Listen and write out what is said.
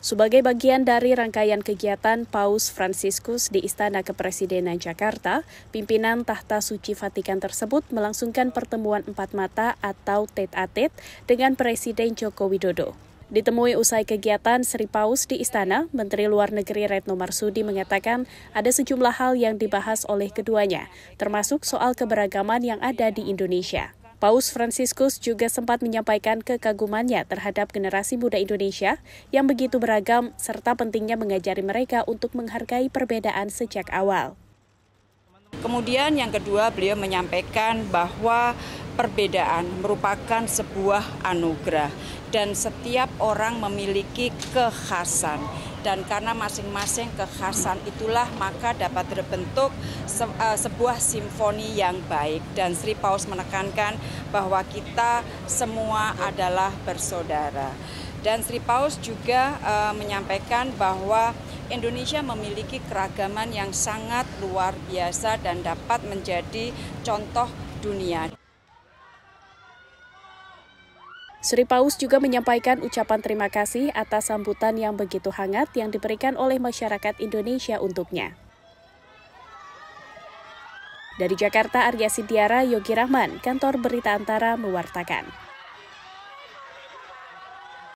Sebagai bagian dari rangkaian kegiatan Paus Franciscus di Istana Kepresidenan Jakarta, pimpinan Tahta Suci Vatikan tersebut melangsungkan pertemuan empat mata atau tete-a-tete dengan Presiden Joko Widodo. Ditemui usai kegiatan Sri Paus di Istana, Menteri Luar Negeri Retno Marsudi mengatakan ada sejumlah hal yang dibahas oleh keduanya, termasuk soal keberagaman yang ada di Indonesia. Paus Franciscus juga sempat menyampaikan kekagumannya terhadap generasi muda Indonesia yang begitu beragam serta pentingnya mengajari mereka untuk menghargai perbedaan sejak awal. Kemudian yang kedua beliau menyampaikan bahwa perbedaan merupakan sebuah anugerah dan setiap orang memiliki kekhasan dan karena masing-masing kekhasan itulah maka dapat terbentuk se uh, sebuah simfoni yang baik dan Sri Paus menekankan bahwa kita semua adalah bersaudara dan Sri Paus juga uh, menyampaikan bahwa Indonesia memiliki keragaman yang sangat luar biasa dan dapat menjadi contoh dunia. Sri Paus juga menyampaikan ucapan terima kasih atas sambutan yang begitu hangat yang diberikan oleh masyarakat Indonesia untuknya. Dari Jakarta, Arya Sintiara, Yogi Rahman, Kantor Berita Antara, mewartakan.